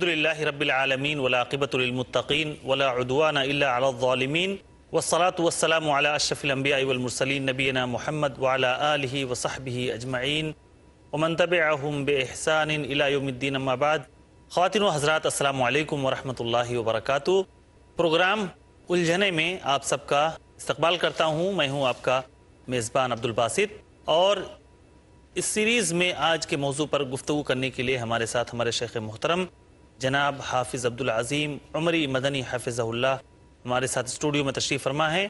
الحمد لله رب العالمين ولا عقبه للمتقين ولا عدوان الا على الظالمين والصلاة والسلام على اشرف الانبياء والمرسلين نبينا محمد وعلى اله وصحبه اجمعين ومن تبعهم باحسان الى يوم الدين ما بعد خواتین و حضرات السلام علیکم ورحمۃ اللہ وبرکاتہ پروگرام الجھنے میں آپ سب کا استقبال کرتا ہوں میں ہوں آپ کا میزبان عبد الباسط اور اس سیریز میں آج کے موضوع پر گفتگو کرنے کے لیے ہمارے ساتھ ہمارے شیخ محترم جناب حافظ عبدالعظیم عمری مدنی حافظ اللہ ہمارے ساتھ اسٹوڈیو میں تشریف فرما ہے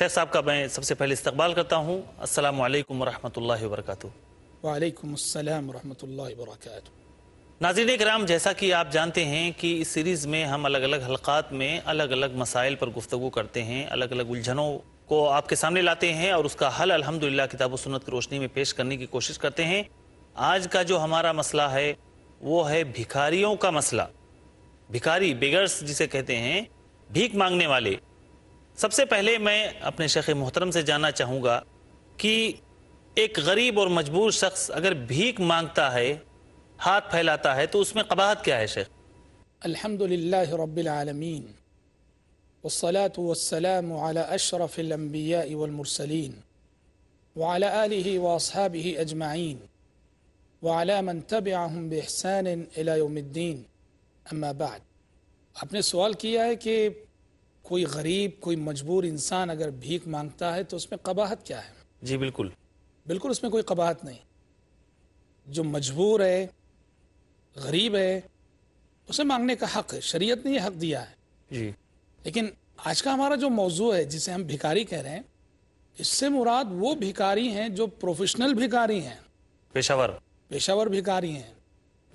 شیخ صاحب کا میں سب سے پہلے استقبال کرتا ہوں السلام علیکم اللہ وبرکاتہ وعلیکم السلام ورحمۃ اللہ وبرکاتہ ناظرین اکرام جیسا کہ آپ جانتے ہیں کہ اس سیریز میں ہم الگ الگ حلقات میں الگ الگ مسائل پر گفتگو کرتے ہیں الگ الگ الجھنوں کو آپ کے سامنے لاتے ہیں اور اس کا حل الحمدللہ کتاب و سنت کی روشنی میں پیش کرنے کی کوشش کرتے ہیں آج کا جو ہمارا مسئلہ ہے وہ ہے بھکاریوں کا مسئلہ بھکاری بگرس جسے کہتے ہیں بھیک مانگنے والے سب سے پہلے میں اپنے شیخ محترم سے جاننا چاہوں گا کہ ایک غریب اور مجبور شخص اگر بھیک مانگتا ہے ہاتھ پھیلاتا ہے تو اس میں قباحت کیا ہے شیخ الحمد للہ رب العالمین والصلاة والسلام على أشرف الأنبياء والمرسلين وعلى آله وأصحابه أجمعين وعلى من تبعهم بإحسان إلى يوم الدين أما بعد آپ نے سوال کیا ہے کہ کوئی غریب کوئی مجبور انسان اگر بھیک مانگتا ہے تو اس میں قباحت کیا ہے جی بالکل بالکل اس میں کوئی قباحت نہیں جو مجبور ہے غریب ہے اسے مانگنے کا حق ہے شریعت نے یہ حق دیا ہے جی لیکن آج کا ہمارا جو موضوع ہے جسے ہم بھکاری کہہ رہے ہیں اس سے مراد وہ بھکاری ہیں جو پروفیشنل بھکاری ہیں پیشہ ور پیشہ ور بھکاری ہیں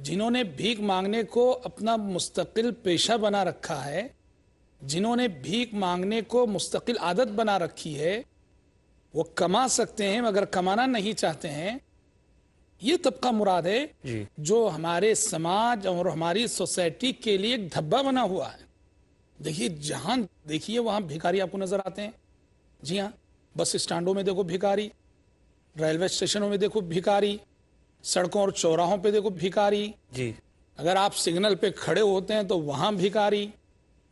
جنہوں نے بھیک مانگنے کو اپنا مستقل پیشہ بنا رکھا ہے جنہوں نے بھیک مانگنے کو مستقل عادت بنا رکھی ہے وہ کما سکتے ہیں مگر کمانا نہیں چاہتے ہیں یہ طبقہ مراد ہے جی۔ جو ہمارے سماج اور ہماری سوسائٹی کے لیے ایک دھبا بنا ہوا ہے دیکھیے جہاں دیکھیے وہاں بھکاری آپ کو نظر آتے ہیں جی ہاں بس اسٹانڈوں میں دیکھو بھکاری ریلوے اسٹیشنوں میں دیکھو بھکاری سڑکوں اور چوراہوں پہ دیکھو بھیکاری جی اگر آپ سگنل پہ کھڑے ہوتے ہیں تو وہاں بھیکاری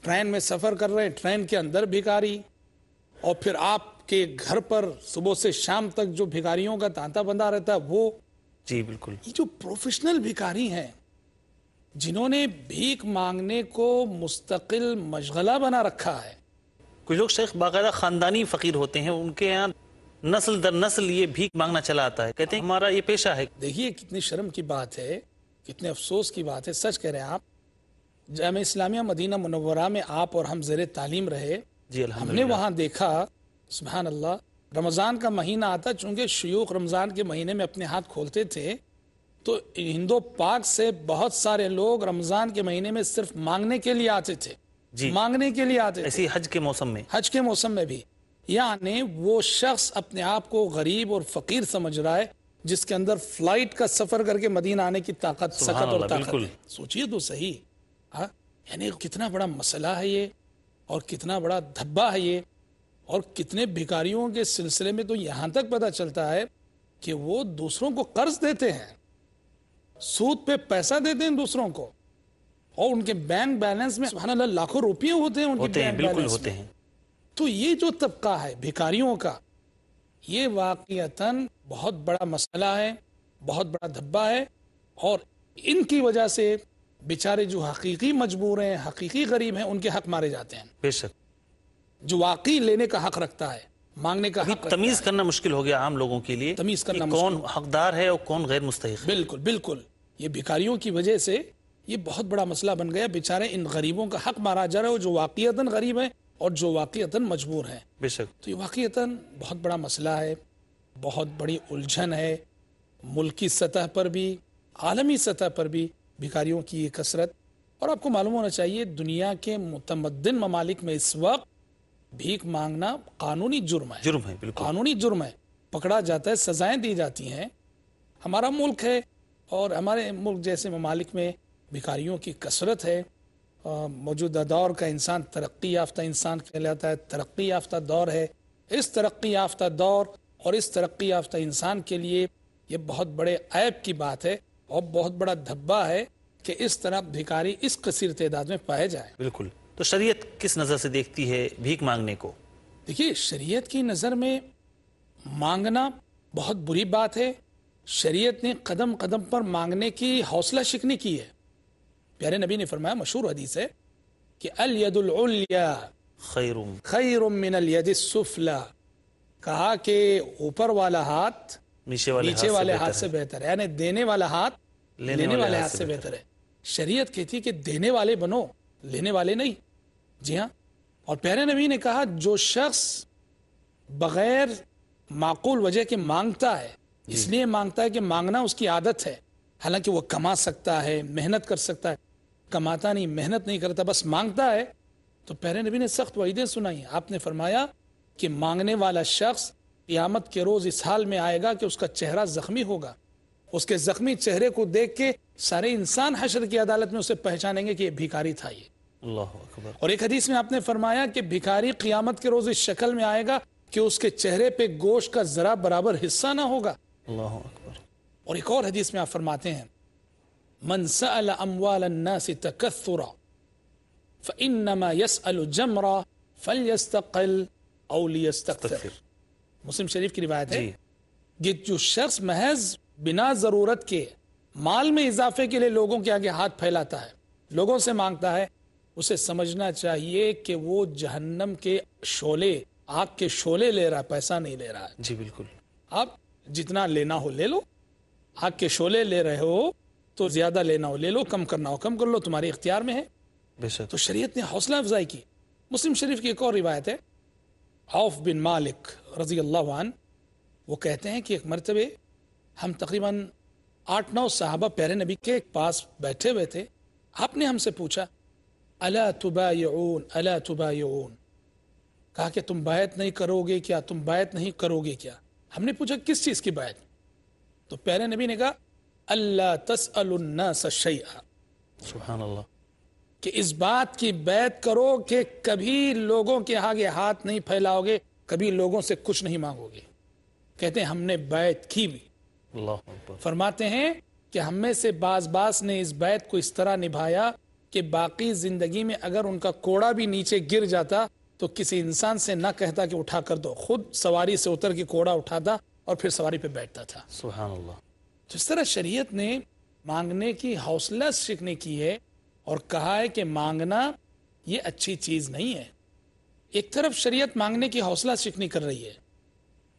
ٹرین میں سفر کر رہے ہیں ٹرین کے اندر بھیکاری اور پھر آپ کے گھر پر صبح سے شام تک جو بھیکاریوں کا تانتا بندا رہتا ہے وہ جی بالکل یہ جو پروفیشنل بھیکاری ہیں جنہوں نے بھیک مانگنے کو مستقل مشغلہ بنا رکھا ہے کچھ لوگ شیخ باقاعدہ خاندانی فقیر ہوتے ہیں ان کے نسل در نسل یہ بھی مانگنا چلا آتا ہے کہتے ہیں ہمارا یہ پیشہ ہے دیکھیے کتنی شرم کی بات ہے کتنے افسوس کی بات ہے سچ کہہ رہے ہیں آپ جامع اسلامیہ مدینہ منورہ میں آپ اور ہم زیر تعلیم رہے جی، ہم نے وہاں دیکھا سبحان اللہ رمضان کا مہینہ آتا چونکہ شیوخ رمضان کے مہینے میں اپنے ہاتھ کھولتے تھے تو ہندو پاک سے بہت سارے لوگ رمضان کے مہینے میں صرف مانگنے کے لیے آتے تھے جی مانگنے کے لیے آتے ایسی حج کے موسم میں حج کے موسم میں بھی یعنی وہ شخص اپنے آپ کو غریب اور فقیر سمجھ رہا ہے جس کے اندر فلائٹ کا سفر کر کے مدینہ آنے کی طاقت سکت اور طاقت سوچئے تو صحیح ہاں، یعنی کتنا بڑا مسئلہ ہے یہ اور کتنا بڑا دھبا ہے یہ اور کتنے بھکاریوں کے سلسلے میں تو یہاں تک پتا چلتا ہے کہ وہ دوسروں کو قرض دیتے ہیں سود پہ پیسہ دیتے ہیں دوسروں کو اور ان کے بینک بیلنس میں سبحان اللہ لاکھوں روپیے ہوتے ہیں ان ہیں تو یہ جو طبقہ ہے بھکاریوں کا یہ واقعتاً بہت بڑا مسئلہ ہے بہت بڑا دھبا ہے اور ان کی وجہ سے بیچارے جو حقیقی مجبور ہیں حقیقی غریب ہیں ان کے حق مارے جاتے ہیں بے شک جو واقعی لینے کا حق رکھتا ہے مانگنے کا حق تمیز کرنا مشکل ہو گیا عام لوگوں کے لیے تمیز کرنا کون حقدار ہے اور کون غیر مستحق بالکل بالکل یہ بھکاریوں کی وجہ سے یہ بہت بڑا مسئلہ بن گیا بیچارے ان غریبوں کا حق مارا جا رہا ہے جو واقعیتاً غریب ہیں اور جو واقعتاً مجبور ہیں بے شک تو یہ واقعتاً بہت بڑا مسئلہ ہے بہت بڑی الجھن ہے ملکی سطح پر بھی عالمی سطح پر بھی بھکاریوں کی یہ کثرت اور آپ کو معلوم ہونا چاہیے دنیا کے متمدن ممالک میں اس وقت بھیک مانگنا قانونی جرم ہے جرم ہے بالکل قانونی جرم ہے پکڑا جاتا ہے سزائیں دی جاتی ہیں ہمارا ملک ہے اور ہمارے ملک جیسے ممالک میں بھکاریوں کی کثرت ہے موجودہ دور کا انسان ترقی یافتہ انسان کہلاتا ہے ترقی یافتہ دور ہے اس ترقی یافتہ دور اور اس ترقی یافتہ انسان کے لیے یہ بہت بڑے عیب کی بات ہے اور بہت بڑا دھبا ہے کہ اس طرح بھیکاری اس کثیر تعداد میں پائے جائے بالکل تو شریعت کس نظر سے دیکھتی ہے بھیک مانگنے کو دیکھیے شریعت کی نظر میں مانگنا بہت بری بات ہے شریعت نے قدم قدم پر مانگنے کی حوصلہ شکنی کی ہے پیارے نبی نے فرمایا مشہور حدیث ہے کہ الید الم خیر من الید السفلہ کہا کہ اوپر والا ہاتھ نیچے والے ہاتھ سے بہتر ہے یعنی دینے والا ہاتھ لینے والے ہاتھ سے بہتر ہے شریعت کہتی کہ دینے والے بنو لینے والے نہیں جی ہاں اور پیارے نبی نے کہا جو شخص بغیر معقول وجہ کے مانگتا ہے جی۔ اس لیے مانگتا ہے کہ مانگنا اس کی عادت ہے حالانکہ وہ کما سکتا ہے محنت کر سکتا ہے کماتا نہیں محنت نہیں کرتا بس مانگتا ہے تو پہرے نبی نے سخت وعیدیں سنائی آپ نے فرمایا کہ مانگنے والا شخص قیامت کے روز اس حال میں آئے گا کہ اس کا چہرہ زخمی ہوگا اس کے زخمی چہرے کو دیکھ کے سارے انسان حشر کی عدالت میں اسے پہچانیں گے کہ یہ بھیکاری تھا یہ اور ایک حدیث میں آپ نے فرمایا کہ بھیکاری قیامت کے روز اس شکل میں آئے گا کہ اس کے چہرے پہ گوشت کا ذرا برابر حصہ نہ ہوگا اور ایک اور حدیث میں آپ فرماتے ہیں من سأل الناس تكثرا يسأل جمرا منساسرا مسلم شریف کی روایت ہے جی. کہ جو شخص محض بنا ضرورت کے مال میں اضافے کے لیے لوگوں کے آگے ہاتھ پھیلاتا ہے لوگوں سے مانگتا ہے اسے سمجھنا چاہیے کہ وہ جہنم کے شعلے آگ کے شعلے لے رہا پیسہ نہیں لے رہا جی بالکل آپ جتنا لینا ہو لے لو آگ کے شعلے لے رہے ہو تو زیادہ لینا ہو لے لو کم کرنا ہو کم کر لو تمہارے اختیار میں ہے تو شریعت نے حوصلہ افزائی کی مسلم شریف کی ایک اور روایت ہے عوف بن مالک رضی اللہ عنہ وہ کہتے ہیں کہ ایک مرتبہ ہم تقریباً آٹھ نو صحابہ پیارے نبی کے پاس بیٹھے ہوئے تھے آپ نے ہم سے پوچھا اللہ تبہ یو اون اللہ تبا کہا کہ تم بیعت نہیں کرو گے کیا تم بیعت نہیں کرو گے کیا ہم نے پوچھا کس چیز کی بیعت تو پیارے نبی نے کہا اللہ سبحان اللہ کہ اس بات کی بیت کرو کہ کبھی لوگوں کے آگے ہاتھ نہیں پھیلاؤ گے کبھی لوگوں سے کچھ نہیں مانگو گے کہتے ہیں ہم نے بیت کی بھی اللہ فرماتے ہیں کہ ہم میں سے باز باز نے اس بیت کو اس طرح نبھایا کہ باقی زندگی میں اگر ان کا کوڑا بھی نیچے گر جاتا تو کسی انسان سے نہ کہتا کہ اٹھا کر دو خود سواری سے اتر کے کوڑا اٹھاتا اور پھر سواری پہ بیٹھتا تھا سبحان اللہ جس طرح شریعت نے مانگنے کی حوصلہ سیکھنے کی ہے اور کہا ہے کہ مانگنا یہ اچھی چیز نہیں ہے ایک طرف شریعت مانگنے کی حوصلہ سیکھنی کر رہی ہے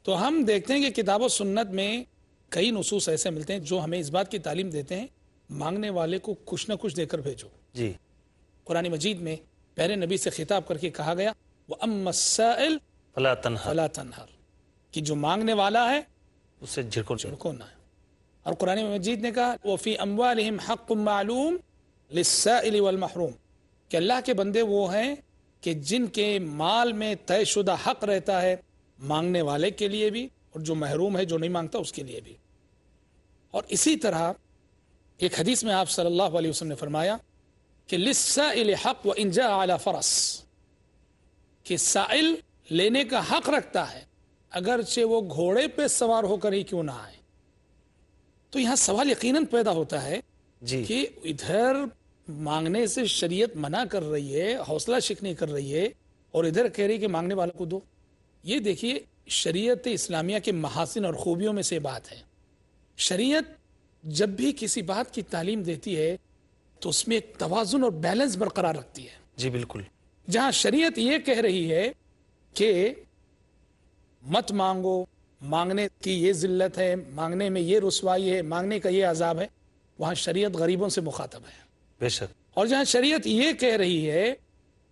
تو ہم دیکھتے ہیں کہ کتاب و سنت میں کئی نصوص ایسے ملتے ہیں جو ہمیں اس بات کی تعلیم دیتے ہیں مانگنے والے کو کچھ نہ کچھ دے کر بھیجو جی قرآن مجید میں پہرے نبی سے خطاب کر کے کہا گیا وہ جو مانگنے والا ہے اسے جھڑکو نہ اور قرآن مجید نے کہا وفی فی حق معلوم والمحروم کہ اللہ کے بندے وہ ہیں کہ جن کے مال میں طے شدہ حق رہتا ہے مانگنے والے کے لیے بھی اور جو محروم ہے جو نہیں مانگتا اس کے لیے بھی اور اسی طرح ایک حدیث میں آپ صلی اللہ علیہ وسلم نے فرمایا کہ لسا فرس کہ سائل لینے کا حق رکھتا ہے اگرچہ وہ گھوڑے پہ سوار ہو کر ہی کیوں نہ آئے تو یہاں سوال یقیناً پیدا ہوتا ہے جی۔ کہ ادھر مانگنے سے شریعت منع کر رہی ہے حوصلہ شکنی کر رہی ہے اور ادھر کہہ رہی کہ مانگنے کو دو یہ شریعت اسلامیہ کے محاسن اور خوبیوں میں سے بات ہے شریعت جب بھی کسی بات کی تعلیم دیتی ہے تو اس میں ایک توازن اور بیلنس برقرار رکھتی ہے جی بالکل جہاں شریعت یہ کہہ رہی ہے کہ مت مانگو مانگنے کی یہ ذلت ہے مانگنے میں یہ رسوائی ہے مانگنے کا یہ عذاب ہے وہاں شریعت غریبوں سے مخاطب ہے بے شک اور جہاں شریعت یہ کہہ رہی ہے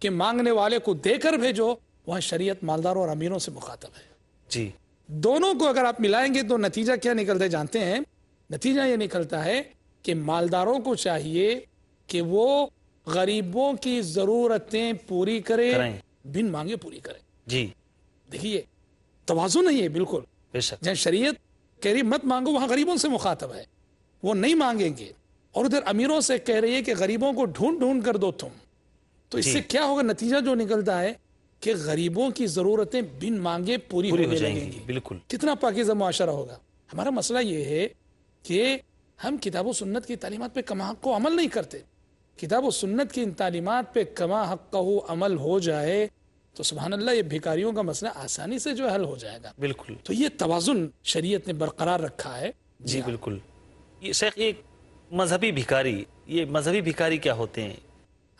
کہ مانگنے والے کو دے کر بھیجو وہاں شریعت مالداروں اور امیروں سے مخاطب ہے جی دونوں کو اگر آپ ملائیں گے تو نتیجہ کیا نکلتا ہے جانتے ہیں نتیجہ یہ نکلتا ہے کہ مالداروں کو چاہیے کہ وہ غریبوں کی ضرورتیں پوری کرے بن مانگے پوری کرے جی دیکھیے توازن نہیں ہے بالکل بے شک جہاں یعنی شریعت کہہ رہی مت مانگو وہاں غریبوں سے مخاطب ہے وہ نہیں مانگیں گے اور ادھر امیروں سے کہہ رہی ہے کہ غریبوں کو ڈھونڈ ڈھونڈ کر دو تم تو اس جی۔ سے کیا ہوگا نتیجہ جو نکلتا ہے کہ غریبوں کی ضرورتیں بن مانگے پوری, پوری ہو جائیں گی بالکل کتنا پاکیزہ معاشرہ ہوگا ہمارا مسئلہ یہ ہے کہ ہم کتاب و سنت کی تعلیمات پہ کما حق کو عمل نہیں کرتے کتاب و سنت کی ان تعلیمات پہ کما حق کا عمل ہو جائے تو سبحان اللہ یہ بھیکاریوں کا مسئلہ آسانی سے جو حل ہو جائے گا بالکل تو یہ توازن شریعت نے برقرار رکھا ہے جی بالکل یہ شیخ مذہبی بھیکاری یہ مذہبی بھیکاری کیا ہوتے ہیں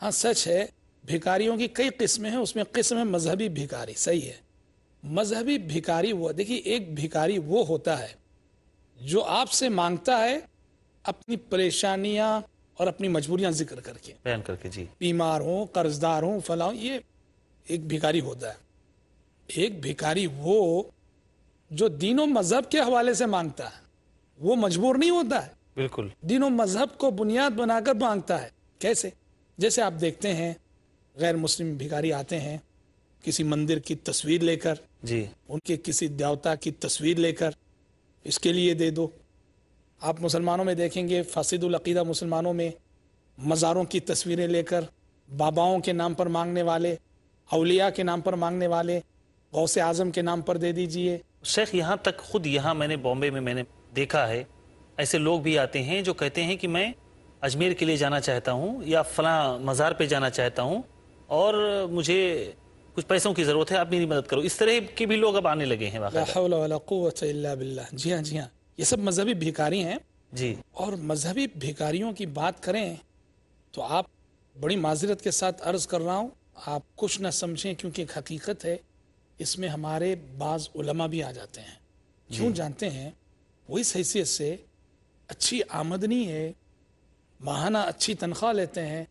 ہاں سچ ہے بھیکاریوں کی کئی قسمیں ہیں اس میں قسم ہے مذہبی بھیکاری صحیح ہے مذہبی بھیکاری وہ دیکھیے ایک بھیکاری وہ ہوتا ہے جو آپ سے مانگتا ہے اپنی پریشانیاں اور اپنی مجبوریاں ذکر کر کے جی بیمار ہوں قرض دار ہوں فلاں یہ ایک بھکاری ہوتا ہے ایک بھکاری وہ جو دین و مذہب کے حوالے سے مانگتا ہے وہ مجبور نہیں ہوتا ہے بالکل دین و مذہب کو بنیاد بنا کر مانگتا ہے کیسے جیسے آپ دیکھتے ہیں غیر مسلم بھیکاری آتے ہیں کسی مندر کی تصویر لے کر جی ان کے کسی دیوتا کی تصویر لے کر اس کے لیے دے دو آپ مسلمانوں میں دیکھیں گے فاسد العقیدہ مسلمانوں میں مزاروں کی تصویریں لے کر باباؤں کے نام پر مانگنے والے اولیاء کے نام پر مانگنے والے غوث اعظم کے نام پر دے دیجئے شیخ یہاں تک خود یہاں میں نے بامبے میں میں نے دیکھا ہے ایسے لوگ بھی آتے ہیں جو کہتے ہیں کہ میں اجمیر کے لیے جانا چاہتا ہوں یا فلاں مزار پہ جانا چاہتا ہوں اور مجھے کچھ پیسوں کی ضرورت ہے آپ میری مدد کرو اس طرح کے بھی لوگ اب آنے لگے ہیں لا حول ولا قوت الا باللہ جی ہاں جی ہاں یہ سب مذہبی بھیکاری ہیں جی اور مذہبی بھیکاریوں کی بات کریں تو آپ بڑی معذرت کے ساتھ عرض کر رہا ہوں آپ کچھ نہ سمجھیں کیونکہ ایک حقیقت ہے اس میں ہمارے بعض علماء بھی آ جاتے ہیں کیوں جی۔ جانتے ہیں وہ اس حیثیت سے اچھی آمدنی ہے ماہانہ اچھی تنخواہ لیتے ہیں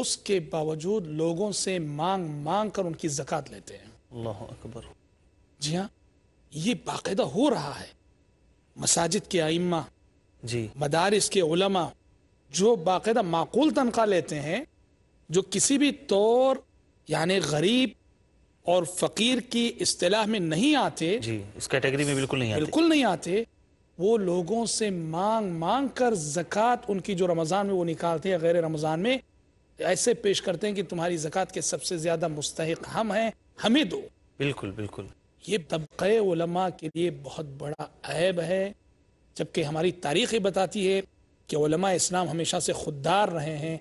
اس کے باوجود لوگوں سے مانگ مانگ کر ان کی زکات لیتے ہیں اللہ اکبر جی ہاں یہ باقاعدہ ہو رہا ہے مساجد کے آئمہ جی مدارس کے علماء جو باقاعدہ معقول تنخواہ لیتے ہیں جو کسی بھی طور یعنی غریب اور فقیر کی اصطلاح میں نہیں آتے جی، اس کیٹیگری میں بالکل نہیں آتے بالکل نہیں آتے وہ لوگوں سے مانگ مانگ کر زکوٰۃ ان کی جو رمضان میں وہ نکالتے ہیں غیر رمضان میں ایسے پیش کرتے ہیں کہ تمہاری زکوات کے سب سے زیادہ مستحق ہم ہیں ہمیں دو بالکل بالکل یہ طبقے علماء کے لیے بہت بڑا عیب ہے جبکہ ہماری ہی بتاتی ہے کہ علماء اسلام ہمیشہ سے خوددار رہے ہیں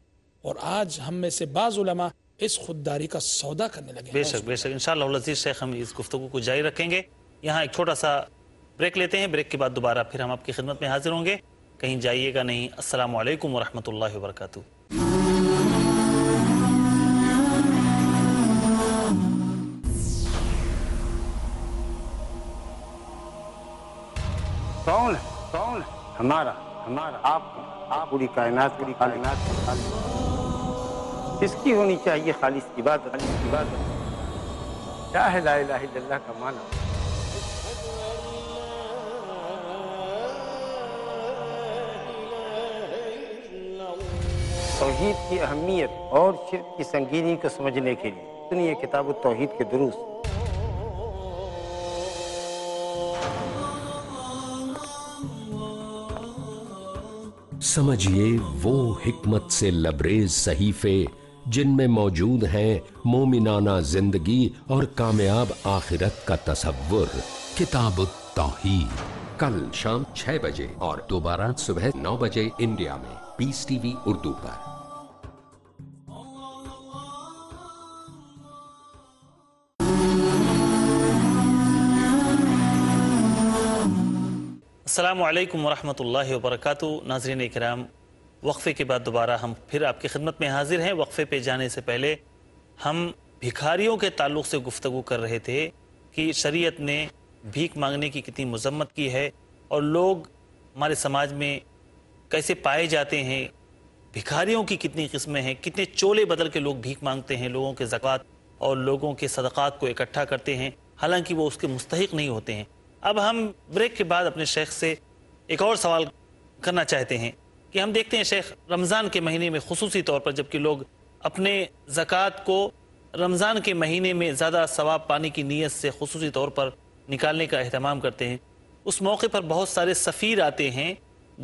اور آج ہم میں سے بعض علماء اس خودداری کا سودا کرنے لگے بے شک بے شک ان شاء اللہ اس گفتگو کو جاری رکھیں گے یہاں ایک چھوٹا سا بریک لیتے ہیں بریک کے بعد دوبارہ پھر ہم آپ کی خدمت میں حاضر ہوں گے کہیں جائیے گا نہیں السلام علیکم ورحمۃ اللہ وبرکاتہ کون ہمارا ہمارا آپ پوری پوری کائنات کائنات کی ہونی چاہیے خالص کی بات معنی بات کیا اہمیت اور شرک کی سنگینی کو سمجھنے کے لیے کتاب توحید کے دروس سمجھیے وہ حکمت سے لبریز صحیفے جن میں موجود ہیں مومنانہ زندگی اور کامیاب آخرت کا تصور کتاب التوحید کل شام چھ بجے اور دوبارہ صبح نو بجے انڈیا میں پیس ٹی وی اردو پر السلام علیکم ورحمۃ اللہ وبرکاتہ ناظرین اکرام وقفے کے بعد دوبارہ ہم پھر آپ کی خدمت میں حاضر ہیں وقفے پہ جانے سے پہلے ہم بھکاریوں کے تعلق سے گفتگو کر رہے تھے کہ شریعت نے بھیک مانگنے کی کتنی مذمت کی ہے اور لوگ ہمارے سماج میں کیسے پائے جاتے ہیں بھکاریوں کی کتنی قسمیں ہیں کتنے چولے بدل کے لوگ بھیک مانگتے ہیں لوگوں کے زکوٰۃ اور لوگوں کے صدقات کو اکٹھا کرتے ہیں حالانکہ وہ اس کے مستحق نہیں ہوتے ہیں اب ہم بریک کے بعد اپنے شیخ سے ایک اور سوال کرنا چاہتے ہیں کہ ہم دیکھتے ہیں شیخ رمضان کے مہینے میں خصوصی طور پر جبکہ لوگ اپنے زکوٰۃ کو رمضان کے مہینے میں زیادہ ثواب پانی کی نیت سے خصوصی طور پر نکالنے کا اہتمام کرتے ہیں اس موقع پر بہت سارے سفیر آتے ہیں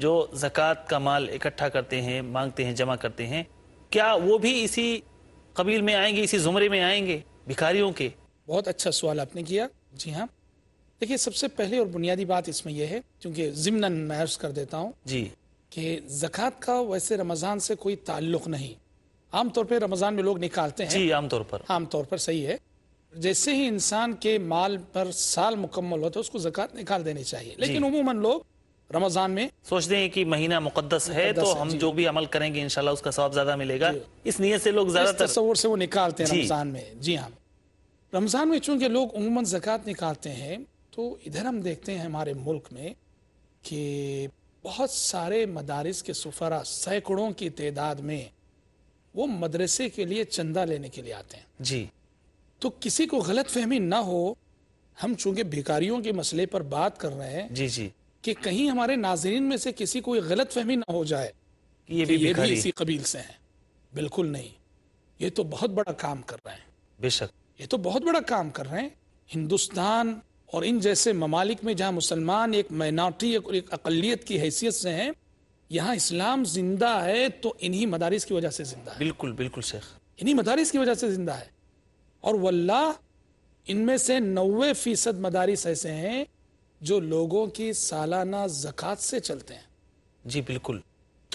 جو زکوٰۃ کا مال اکٹھا کرتے ہیں مانگتے ہیں جمع کرتے ہیں کیا وہ بھی اسی قبیل میں آئیں گے اسی زمرے میں آئیں گے بھکاریوں کے بہت اچھا سوال آپ نے کیا جی ہاں دیکھیے سب سے پہلے اور بنیادی بات اس میں یہ ہے کیونکہ ضمن عرض کر دیتا ہوں جی کہ زکوٰۃ کا ویسے رمضان سے کوئی تعلق نہیں عام طور پہ رمضان میں لوگ نکالتے ہیں جی، عام طور پر عام طور پر صحیح ہے جیسے ہی انسان کے مال پر سال مکمل ہوتا ہے اس کو زکوٰۃ نکال دینے چاہیے جی۔ لیکن عموماً لوگ رمضان میں سوچتے ہیں کہ مہینہ مقدس ہے تو ہم جی۔ جو بھی عمل کریں گے انشاءاللہ اس کا ثواب زیادہ ملے گا اس نیت سے لوگ تر تصور سے وہ نکالتے ہیں رمضان میں جی ہاں رمضان میں چونکہ لوگ عموماً زکوٰۃ نکالتے ہیں تو ادھر ہم دیکھتے ہیں ہمارے ملک میں کہ بہت سارے مدارس کے سفرا سینکڑوں کی تعداد میں وہ مدرسے کے لیے چندہ لینے کے لیے آتے ہیں جی تو کسی کو غلط فہمی نہ ہو ہم چونکہ بھیکاریوں کے مسئلے پر بات کر رہے ہیں جی جی کہ کہیں ہمارے ناظرین میں سے کسی کو غلط فہمی نہ ہو جائے یہ بھی, یہ بھی اسی قبیل سے ہیں بالکل نہیں یہ تو بہت بڑا کام کر رہے ہیں بے شک یہ تو بہت بڑا کام کر رہے ہیں ہندوستان اور ان جیسے ممالک میں جہاں مسلمان ایک مائنارٹی ایک اقلیت کی حیثیت سے ہیں یہاں اسلام زندہ ہے تو انہی مدارس کی وجہ سے زندہ ہے بالکل بالکل انہی مدارس کی وجہ سے زندہ ہے اور واللہ ان میں سے نوے فیصد مدارس ایسے ہیں جو لوگوں کی سالانہ زکوٰۃ سے چلتے ہیں جی بالکل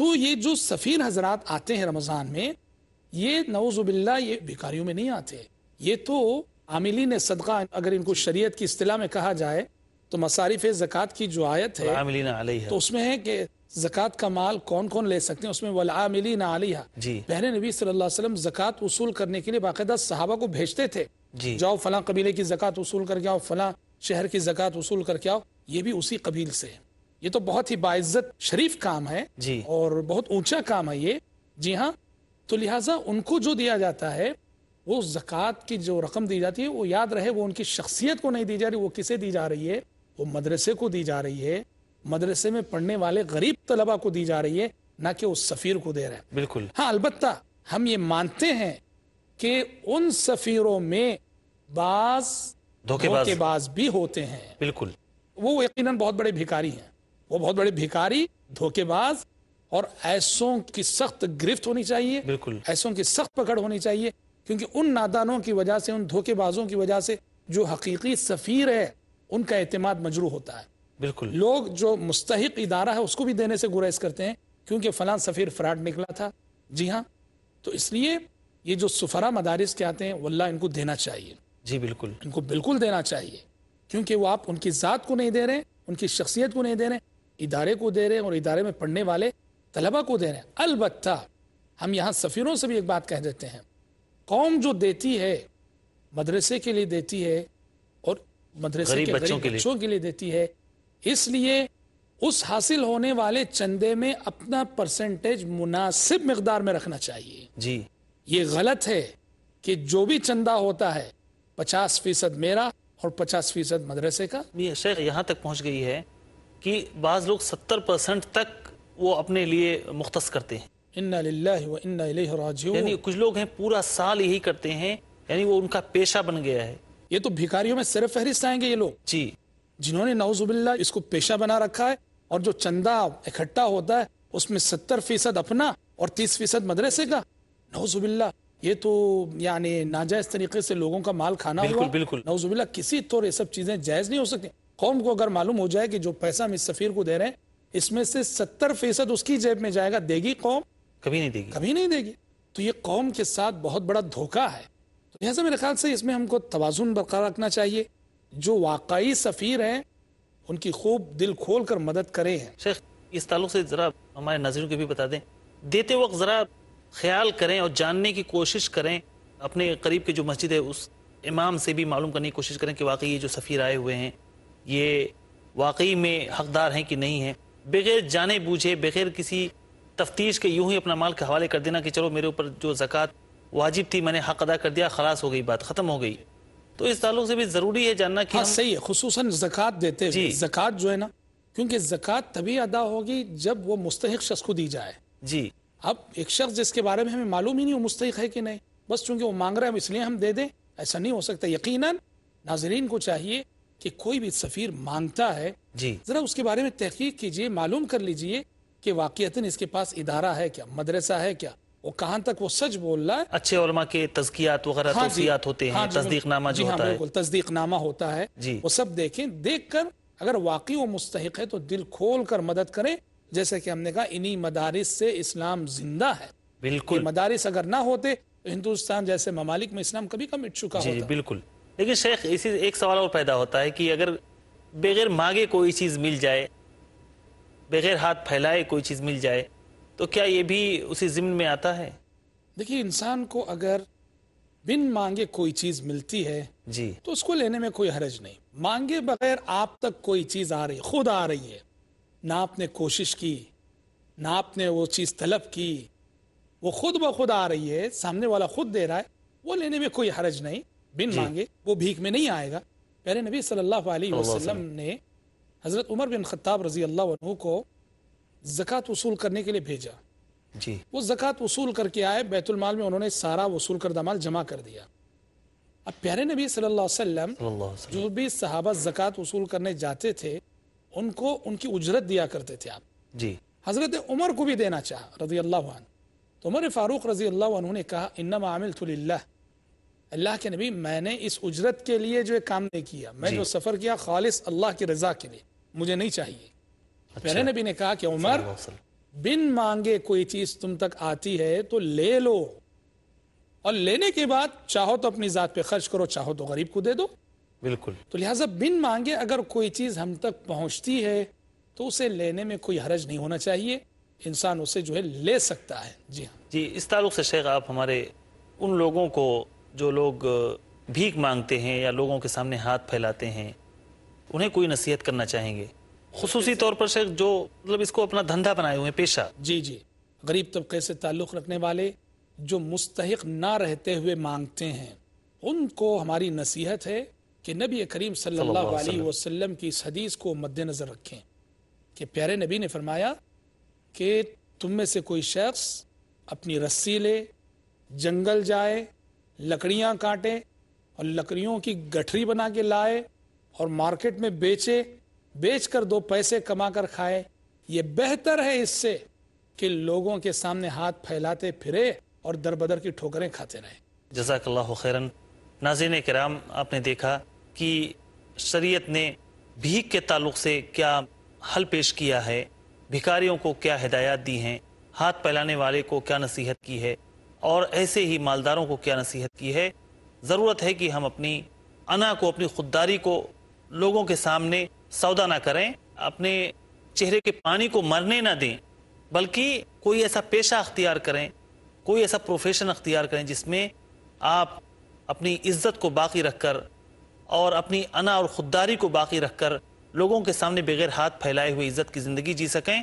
تو یہ جو سفیر حضرات آتے ہیں رمضان میں یہ باللہ یہ بیکاریوں میں نہیں آتے یہ تو عاملین صدقہ اگر ان کو شریعت کی اصطلاح میں کہا جائے تو مصارف زکوات کی جو آیت ہے تو اس میں ہے کہ زکوت کا مال کون کون لے سکتے ہیں اس میں علیہ بہن جی۔ نبی صلی اللہ علیہ وسلم زکات وصول کرنے کے لیے باقاعدہ صحابہ کو بھیجتے تھے جی۔ جاؤ فلاں قبیلے کی زکات وصول کر کے آؤ فلاں شہر کی زکوۃ وصول کر کے آؤ یہ بھی اسی قبیل سے ہے یہ تو بہت ہی باعزت شریف کام ہے جی اور بہت اونچا کام ہے یہ جی ہاں تو لہٰذا ان کو جو دیا جاتا ہے وہ زکوٰۃ کی جو رقم دی جاتی ہے وہ یاد رہے وہ ان کی شخصیت کو نہیں دی جا رہی وہ کسے دی جا رہی ہے وہ مدرسے کو دی جا رہی ہے مدرسے میں پڑھنے والے غریب طلبہ کو دی جا رہی ہے نہ کہ اس سفیر کو دے رہے ہیں بالکل ہاں البتہ ہم یہ مانتے ہیں کہ ان سفیروں میں بعض دھوکے باز, باز بھی ہوتے ہیں بالکل وہ یقیناً بہت بڑے بھکاری ہیں وہ بہت بڑے بھکاری دھوکے باز اور ایسوں کی سخت گرفت ہونی چاہیے بالکل ایسوں کی سخت پکڑ ہونی چاہیے کیونکہ ان نادانوں کی وجہ سے ان دھوکے بازوں کی وجہ سے جو حقیقی سفیر ہے ان کا اعتماد مجروح ہوتا ہے بالکل لوگ جو مستحق ادارہ ہے اس کو بھی دینے سے گریز کرتے ہیں کیونکہ فلاں سفیر فراڈ نکلا تھا جی ہاں تو اس لیے یہ جو سفرا مدارس کے آتے ہیں واللہ ان کو دینا چاہیے جی بالکل ان کو بالکل دینا چاہیے کیونکہ وہ آپ ان کی ذات کو نہیں دے رہے ہیں ان کی شخصیت کو نہیں دے رہے ادارے کو دے رہے ہیں اور ادارے میں پڑھنے والے طلبہ کو دے رہے ہیں البتہ ہم یہاں سفیروں سے بھی ایک بات کہہ دیتے ہیں قوم جو دیتی ہے مدرسے کے لیے دیتی ہے اور مدرسے کے غریب بچوں کے لیے دیتی ہے اس لیے اس حاصل ہونے والے چندے میں اپنا پرسنٹیج مناسب مقدار میں رکھنا چاہیے جی یہ غلط ہے کہ جو بھی چندہ ہوتا ہے پچاس فیصد میرا اور پچاس فیصد مدرسے کا شیخ یہاں تک پہنچ گئی ہے کہ بعض لوگ ستر پرسنٹ تک وہ اپنے لیے مختص کرتے ہیں انلہ یعنی کچھ لوگ ہیں پورا سال یہی کرتے ہیں یعنی وہ ان کا پیشہ بن گیا ہے یہ تو بھیکاریوں میں صرف فہرست آئیں گے یہ جی جنہوں نے باللہ اس کو پیشہ بنا رکھا ہے اور جو چندہ اکٹھا ہوتا ہے اس میں ستر فیصد اپنا اور تیس فیصد مدرسے کا باللہ یہ تو یعنی ناجائز طریقے سے لوگوں کا مال کھانا بالکل نوزب اللہ کسی طور یہ سب چیزیں جائز نہیں ہو سکتی قوم کو اگر معلوم ہو جائے کہ جو پیسہ ہم اس سفیر کو دے رہے ہیں اس میں سے ستر فیصد اس کی جیب میں جائے گا دے گی قوم کبھی نہیں دے گی کبھی نہیں دے گی تو یہ قوم کے ساتھ بہت بڑا دھوکہ ہے لہذا میرے خیال سے اس میں ہم کو توازن برقرار رکھنا چاہیے جو واقعی سفیر ہیں ان کی خوب دل کھول کر مدد کرے ہیں شیخ اس تعلق سے ذرا ہمارے ناظرین کو بھی بتا دیں دیتے وقت ذرا خیال کریں اور جاننے کی کوشش کریں اپنے قریب کے جو مسجد ہے اس امام سے بھی معلوم کرنے کی کوشش کریں کہ واقعی یہ جو سفیر آئے ہوئے ہیں یہ واقعی میں حقدار ہیں کہ نہیں ہیں بغیر جانے بوجھے بغیر کسی تفتیش کے یوں ہی اپنا مال کے حوالے کر دینا کہ چلو میرے اوپر جو زکوٰۃ واجب تھی میں نے حق ادا کر دیا خلاص ہو گئی بات ختم ہو گئی تو اس تعلق سے بھی ضروری ہے جاننا کہ ہاں صحیح ہے خصوصاً زکوٰۃ دیتے جی زکوٰۃ جو ہے نا کیونکہ زکوٰۃ تبھی ادا ہوگی جب وہ مستحق شخص کو دی جائے جی اب ایک شخص جس کے بارے میں ہمیں معلوم ہی نہیں وہ مستحق ہے کہ نہیں بس چونکہ وہ مانگ رہا ہے اس لیے ہم دے دیں ایسا نہیں ہو سکتا یقیناً ناظرین کو چاہیے کہ کوئی بھی سفیر مانگتا ہے جی ذرا اس کے بارے میں تحقیق کیجئے معلوم کر لیجئے کہ واقعتاً اس کے پاس ادارہ ہے کیا مدرسہ ہے کیا وہ کہاں تک وہ سچ بول رہا ہے اچھے علماء کے تزکیات وغیرہ ہاں جی، ہوتے ہیں ہاں جی، تصدیق نامہ جو جی ہاں، ہوتا ہے تصدیق نامہ ہوتا جی وہ سب دیکھیں دیکھ کر اگر واقعی وہ مستحق ہے تو دل کھول کر مدد کریں جیسے کہ ہم نے کہا انہی مدارس سے اسلام زندہ ہے بالکل مدارس اگر نہ ہوتے تو ہندوستان جیسے ممالک میں اسلام کبھی کم اٹ چکا ہے بالکل لیکن شیخ اسی ایک سوال اور پیدا ہوتا ہے کہ اگر بغیر مانگے کوئی چیز مل جائے بغیر ہاتھ پھیلائے کوئی چیز مل جائے تو کیا یہ بھی اسی میں آتا ہے دیکھیے انسان کو اگر بن مانگے کوئی چیز ملتی ہے جی تو اس کو لینے میں کوئی حرج نہیں مانگے بغیر آپ تک کوئی چیز آ رہی ہے خود آ رہی ہے نہ آپ نے کوشش کی نہ آپ نے وہ چیز طلب کی وہ خود بخود آ رہی ہے سامنے والا خود دے رہا ہے وہ لینے میں کوئی حرج نہیں بن جی۔ مانگے وہ بھیک میں نہیں آئے گا پہلے نبی صلی اللہ علیہ وسلم نے حضرت عمر بن خطاب رضی اللہ عنہ کو زکوٰۃ وصول کرنے کے لیے بھیجا جی وہ زکوٰۃ وصول کر کے آئے بیت المال میں انہوں نے سارا وصول کردہ مال جمع کر دیا اب پیارے نبی صلی اللہ علیہ وسلم جو بھی صحابہ زکوٰۃ وصول کرنے جاتے تھے ان کو ان کی اجرت دیا کرتے تھے آپ جی حضرت عمر کو بھی دینا چاہا رضی اللہ عنہ تو عمر فاروق رضی اللہ عنہ نے کہا انما عملت للہ اللہ کے نبی میں نے اس اجرت کے لیے جو ایک کام نہیں کیا میں جی جو سفر کیا خالص اللہ کی رضا کے لیے مجھے نہیں چاہیے اچھا۔ پہلے نبی نے کہا کہ عمر بن مانگے کوئی چیز تم تک آتی ہے تو لے لو اور لینے کے بعد چاہو تو اپنی ذات پہ خرچ کرو چاہو تو غریب کو دے دو بالکل تو لہذا بن مانگے اگر کوئی چیز ہم تک پہنچتی ہے تو اسے لینے میں کوئی حرج نہیں ہونا چاہیے انسان اسے جو ہے لے سکتا ہے جی ہاں جی اس تعلق سے شیخ آپ ہمارے ان لوگوں کو جو لوگ بھیک مانگتے ہیں یا لوگوں کے سامنے ہاتھ پھیلاتے ہیں انہیں کوئی نصیحت کرنا چاہیں گے خصوصی طور پر شیخ جو مطلب اس کو اپنا دھندا بنائے ہوئے پیشہ جی جی غریب طبقے سے تعلق رکھنے والے جو مستحق نہ رہتے ہوئے مانگتے ہیں ان کو ہماری نصیحت ہے کہ نبی کریم صلی اللہ علیہ وسلم کی کی حدیث کو مد نظر رکھیں کہ پیارے نبی نے فرمایا کہ تم میں سے کوئی شخص اپنی رسی لے جنگل جائے لکڑیاں کاٹے اور لکڑیوں کی گٹھری بنا کے لائے اور مارکیٹ میں بیچے بیچ کر دو پیسے کما کر کھائے یہ بہتر ہے اس سے کہ لوگوں کے سامنے ہاتھ پھیلاتے پھرے اور در بدر کی ٹھوکریں کھاتے رہے جزاک اللہ خیرن ناظرین کرام آپ نے دیکھا کہ شریعت نے بھیک کے تعلق سے کیا حل پیش کیا ہے بھکاریوں کو کیا ہدایات دی ہیں ہاتھ پھیلانے والے کو کیا نصیحت کی ہے اور ایسے ہی مالداروں کو کیا نصیحت کی ہے ضرورت ہے کہ ہم اپنی انا کو اپنی خودداری کو لوگوں کے سامنے سودا نہ کریں اپنے چہرے کے پانی کو مرنے نہ دیں بلکہ کوئی ایسا پیشہ اختیار کریں کوئی ایسا پروفیشن اختیار کریں جس میں آپ اپنی عزت کو باقی رکھ کر اور اپنی انا اور خودداری کو باقی رکھ کر لوگوں کے سامنے بغیر ہاتھ پھیلائے ہوئے عزت کی زندگی جی سکیں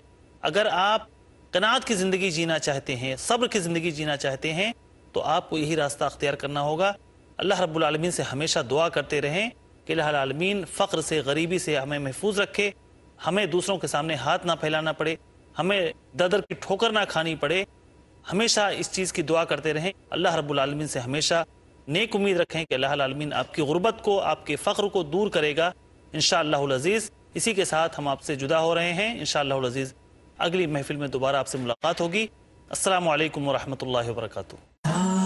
اگر آپ قناعت کی زندگی جینا چاہتے ہیں صبر کی زندگی جینا چاہتے ہیں تو آپ کو یہی راستہ اختیار کرنا ہوگا اللہ رب العالمین سے ہمیشہ دعا کرتے رہیں کہ الہ العالمین فقر سے غریبی سے ہمیں محفوظ رکھے ہمیں دوسروں کے سامنے ہاتھ نہ پھیلانا پڑے ہمیں دردر کی ٹھوکر نہ کھانی پڑے ہمیشہ اس چیز کی دعا کرتے رہیں اللہ رب العالمین سے ہمیشہ نیک امید رکھیں کہ اللہ العالمین آپ کی غربت کو آپ کے فخر کو دور کرے گا انشاءاللہ العزیز اسی کے ساتھ ہم آپ سے جدا ہو رہے ہیں انشاءاللہ العزیز اگلی محفل میں دوبارہ آپ سے ملاقات ہوگی السلام علیکم ورحمۃ اللہ وبرکاتہ